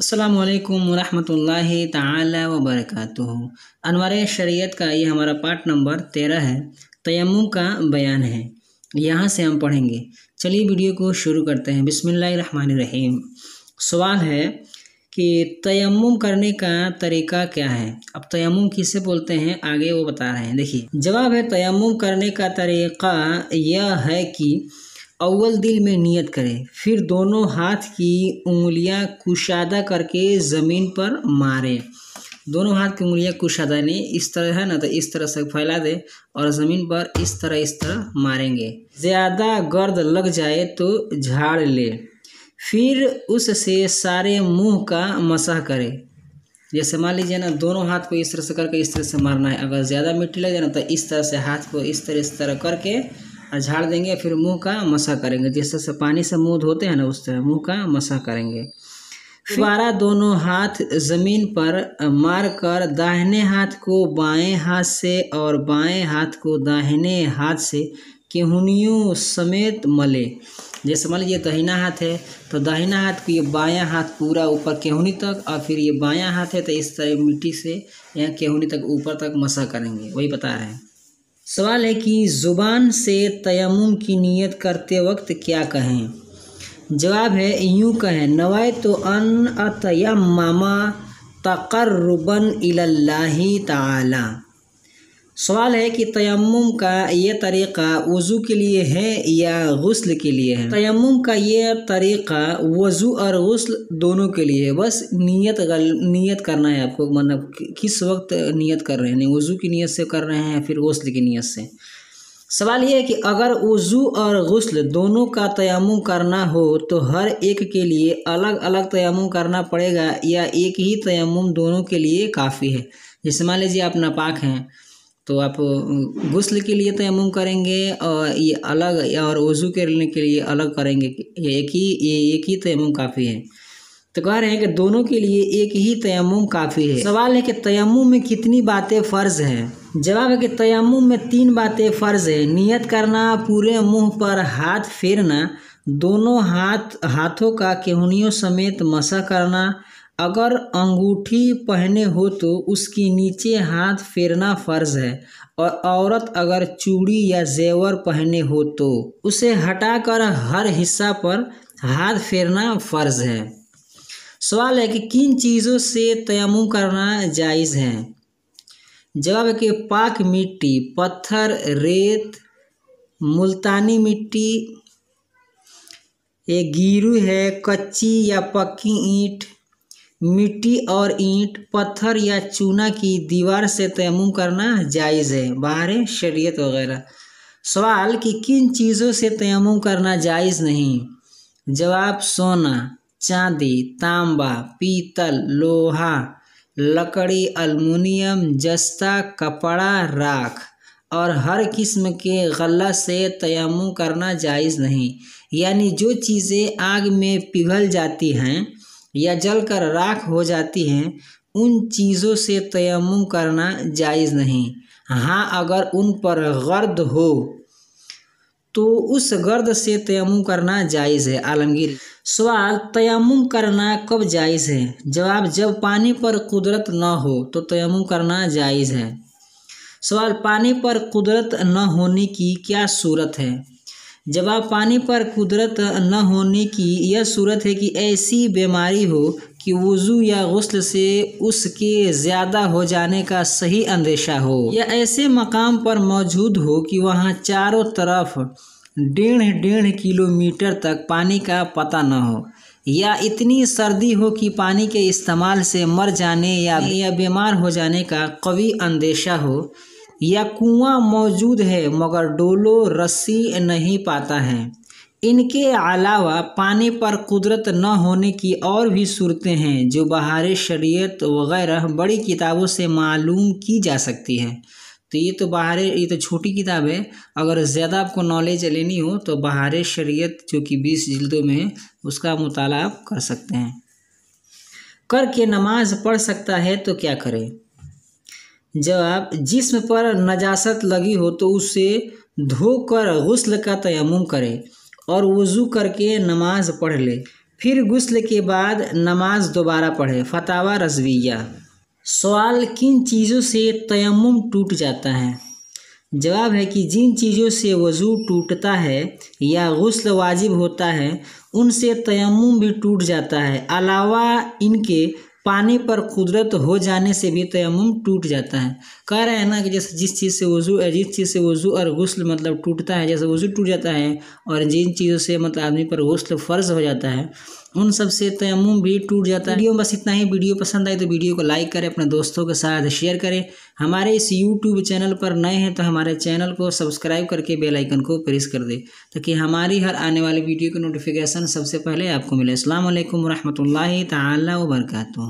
असलकम वरहमतुल्लाह तबरक अनवर शरीयत का ये हमारा पार्ट नंबर तेरह है तयम का बयान है यहाँ से हम पढ़ेंगे चलिए वीडियो को शुरू करते हैं बिसमीम सवाल है कि तयम करने का तरीका क्या है अब तयम किसे बोलते हैं आगे वो बता रहे हैं देखिए जवाब है तयम करने का तरीका यह है कि अव्वल दिल में नियत करें फिर दोनों हाथ की उंगलियां कुशादा करके ज़मीन पर मारें दोनों हाथ की उंगलियां कुशादा नहीं इस तरह है ना तो इस तरह से फैला दे और ज़मीन पर इस तरह इस तरह मारेंगे ज़्यादा गर्द लग जाए तो झाड़ ले फिर उससे सारे मुंह का मसाह करें जैसे मान लीजिए ना दोनों हाथ को इस तरह से करके इस तरह से मारना है अगर ज़्यादा मिट्टी लग जाए ना तो इस तरह से हाथ को इस तरह इस तरह करके झाड़ देंगे फिर मुंह का मसा करेंगे जिस तरह से पानी से मुंह धोते हैं ना उस तरह मुंह का मसा करेंगे फुआरा दोनों हाथ जमीन पर मार कर दाहिने हाथ को बाएं हाथ से और बाएं हाथ को दाहिने हाथ से केहूनियों समेत मले जैसे मान लीजिए दहिना हाथ है तो दाहिना हाथ को ये बायां हाथ पूरा ऊपर केहुनी तक और फिर ये बायां हाथ है तो इस तरह मिट्टी से यहाँ केहुनी तक ऊपर तक मसा करेंगे वही बता रहे हैं सवाल है कि ज़ुबान से तयम की नीयत करते वक्त क्या कहें जवाब है यूँ कहें नवाए तो अन अतयम मामा तकर्रबन इल्लाही ताला सवाल है कि तयम का ये तरीक़ा वज़ू के लिए है या गसल के लिए है तयम का ये तरीक़ा वज़ू और गसल दोनों के लिए है बस नीयत गल नीयत करना है आपको मतलब किस वक्त नीयत कर रहे हैं वज़ू की नीयत से कर रहे हैं या फिर गसल की नीयत से सवाल यह है कि अगर वज़ू और गसल दोनों का तयम करना हो तो हर एक के लिए अलग अलग तयम करना पड़ेगा या एक ही तयम दोनों के लिए काफ़ी है जैसे मान लीजिए आप नापाक हैं तो आप गुस्ल के लिए तो यमुम करेंगे और ये अलग और वज़ू के लेने के लिए अलग करेंगे एक ही ये एक ही तयम तो काफ़ी है तो कह रहे हैं कि दोनों के लिए एक ही तयम तो काफ़ी है सवाल है कि तयम में कितनी बातें फ़र्ज़ हैं जवाब है कि तयम में तीन बातें फ़र्ज़ है नियत करना पूरे मुंह पर हाथ फेरना दोनों हाथ हाथों का केहनियों समेत मसा करना अगर अंगूठी पहने हो तो उसके नीचे हाथ फेरना फ़र्ज़ है और औरत अगर चूड़ी या जेवर पहने हो तो उसे हटाकर हर हिस्सा पर हाथ फेरना फ़र्ज़ है सवाल है कि किन चीज़ों से तयम करना जायज़ है जवाब है कि पाक मिट्टी पत्थर रेत मुल्तानी मिट्टी ये गिरू है कच्ची या पक्की ईंट मिट्टी और ईंट पत्थर या चूना की दीवार से तयमुम तो करना जायज़ है बाहरें शरीयत वगैरह सवाल कि किन चीज़ों से तयमुम तो करना जायज़ नहीं जवाब सोना चांदी तांबा पीतल लोहा लकड़ी अलमुनियम जस्ता कपड़ा राख और हर किस्म के गला से तयम तो करना जायज़ नहीं यानी जो चीज़ें आग में पिघल जाती हैं या जलकर राख हो जाती हैं उन चीज़ों से तयम करना जायज़ नहीं हाँ अगर उन पर गर्द हो तो उस गर्द से तयम करना जायज़ है आलमगीर सवाल तयम करना कब जायज़ है जवाब जब पानी पर कुदरत न हो तो तयम करना जायज़ है सवाल पानी पर कुदरत न होने की क्या सूरत है जवाब पानी पर कुदरत न होने की यह सूरत है कि ऐसी बीमारी हो कि वज़ू या गसल से उसके ज़्यादा हो जाने का सही अंदेशा हो या ऐसे मकाम पर मौजूद हो कि वहाँ चारों तरफ डेढ़ डेढ़ किलोमीटर तक पानी का पता न हो या इतनी सर्दी हो कि पानी के इस्तेमाल से मर जाने या, या बीमार हो जाने का कवि अंदेशा हो या कुआं मौजूद है मगर डोलो रस्सी नहीं पाता है इनके अलावा पानी पर कुदरत न होने की और भी सूरतें हैं जो बहार शरीयत वगैरह बड़ी किताबों से मालूम की जा सकती है तो ये तो बहार ये तो छोटी किताब है अगर ज़्यादा आपको नॉलेज लेनी हो तो बहार शरीयत जो कि बीस जल्दों में है उसका मुताला आप कर सकते हैं करके नमाज पढ़ सकता है तो क्या करें जवाब जिसम पर नजासत लगी हो तो उसे धोकर गसल का तयम करे और वज़ू करके नमाज पढ़ ले फिर गसल के बाद नमाज दोबारा पढ़े फतावा रजविया सवाल किन चीज़ों से तयम टूट जाता है जवाब है कि जिन चीज़ों से वज़ू टूटता है या गसल वाजिब होता है उनसे तयम भी टूट जाता है अलावा इनके पानी पर कुदरत हो जाने से भी तयम टूट जाता है कह रहे हैं ना कि जैसे जिस चीज़ से वज़ू जिस चीज़ से वज़ू और गसल मतलब टूटता है जैसे वज़ू टूट जाता है और जिन चीज़ों से मतलब आदमी पर गसल फ़र्ज हो जाता है उन सब से तयम भी टूट जाता है वीडियो बस इतना ही वीडियो पसंद आए तो वीडियो को लाइक करें अपने दोस्तों के साथ शेयर करें हमारे इस यूट्यूब चैनल पर नए हैं तो हमारे चैनल को सब्सक्राइब करके बेलाइकन को प्रेस कर दें ताकि हमारी हर आने वाली वीडियो की नोटिफिकेशन सबसे पहले आपको मिले असल वरहमल तबरकू